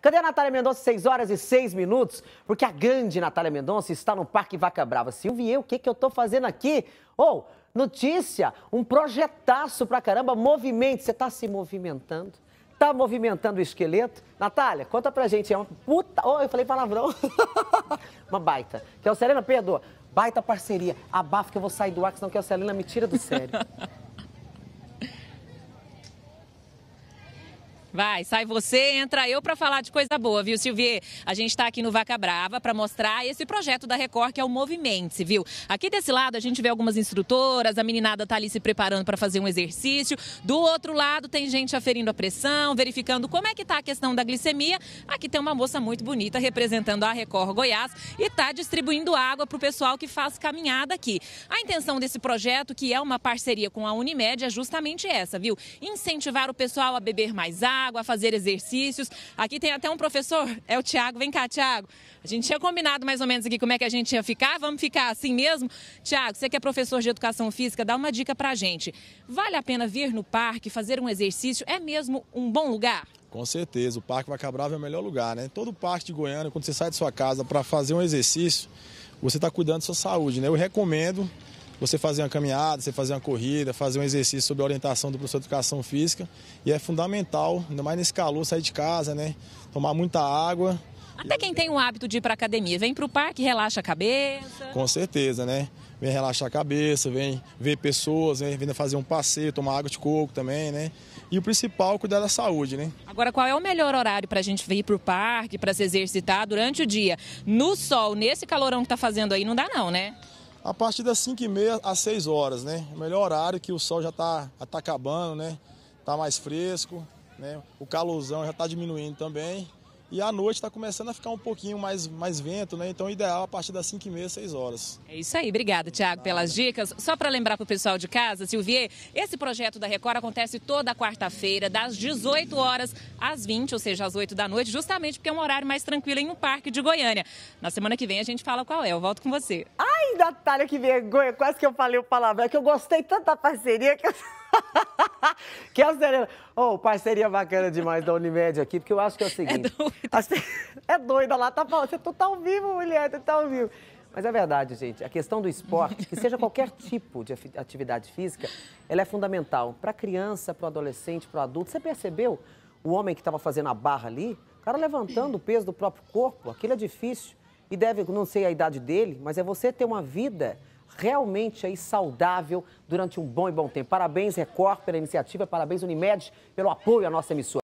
Cadê a Natália Mendonça? 6 horas e 6 minutos, porque a grande Natália Mendonça está no Parque Vaca Brava. Silvia, o que, que eu estou fazendo aqui? Ou, oh, notícia, um projetaço pra caramba, movimento. Você está se movimentando? Tá movimentando o esqueleto? Natália, conta pra gente. É uma puta. Oh, eu falei palavrão. uma baita. Que é o Serena, perdoa. Baita parceria. Abafa que eu vou sair do ar, senão que é o Serena me tira do sério. Vai, sai você, entra eu para falar de coisa boa, viu, Silvier? A gente está aqui no Vaca Brava para mostrar esse projeto da Record, que é o Movimento, viu? Aqui desse lado a gente vê algumas instrutoras, a meninada tá ali se preparando para fazer um exercício. Do outro lado tem gente aferindo a pressão, verificando como é que tá a questão da glicemia. Aqui tem uma moça muito bonita representando a Record Goiás e tá distribuindo água para o pessoal que faz caminhada aqui. A intenção desse projeto, que é uma parceria com a Unimed, é justamente essa, viu? Incentivar o pessoal a beber mais água água, a fazer exercícios. Aqui tem até um professor, é o Tiago. Vem cá, Tiago. A gente tinha combinado mais ou menos aqui como é que a gente ia ficar. Vamos ficar assim mesmo? Tiago, você que é professor de educação física, dá uma dica pra gente. Vale a pena vir no parque, fazer um exercício? É mesmo um bom lugar? Com certeza, o Parque Vacabrava é o melhor lugar, né? Todo parque de Goiânia, quando você sai de sua casa para fazer um exercício, você está cuidando da sua saúde, né? Eu recomendo você fazer uma caminhada, você fazer uma corrida, fazer um exercício sob a orientação do professor de educação física. E é fundamental, ainda mais nesse calor, sair de casa, né? Tomar muita água. Até quem tem o hábito de ir para academia, vem para o parque, relaxa a cabeça. Com certeza, né? Vem relaxar a cabeça, vem ver pessoas, vem, né? vem fazer um passeio, tomar água de coco também, né? E o principal, cuidar da saúde, né? Agora, qual é o melhor horário para a gente vir para o parque, para se exercitar durante o dia? No sol, nesse calorão que está fazendo aí, não dá não, né? a partir das 5 e meia às 6 horas, né? O melhor horário que o sol já está tá acabando, né? Tá mais fresco, né? O calorzão já está diminuindo também. E à noite está começando a ficar um pouquinho mais, mais vento, né? Então, ideal é a partir das 5 e meia, 6 horas. É isso aí. Obrigada, Tiago, pelas dicas. Só para lembrar para o pessoal de casa, Silvier, esse projeto da Record acontece toda quarta-feira, das 18 horas às 20, ou seja, às 8 da noite, justamente porque é um horário mais tranquilo em um parque de Goiânia. Na semana que vem a gente fala qual é. Eu volto com você. Ah! Natália, que vergonha, quase que eu falei o palavrão, é que eu gostei tanto da parceria que eu... que a Serena. Oh, parceria bacana demais da Unimed aqui, porque eu acho que é o é seguinte. É doida. Ser... É doida lá, tá falando. Você tá ao vivo, mulher, você tá ao vivo. Mas é verdade, gente. A questão do esporte, que seja qualquer tipo de atividade física, ela é fundamental. Para criança, para o adolescente, para o adulto. Você percebeu o homem que estava fazendo a barra ali? O cara levantando o peso do próprio corpo, aquilo é difícil e deve, não sei a idade dele, mas é você ter uma vida realmente aí saudável durante um bom e bom tempo. Parabéns, Record, pela iniciativa, parabéns, Unimed, pelo apoio à nossa emissora.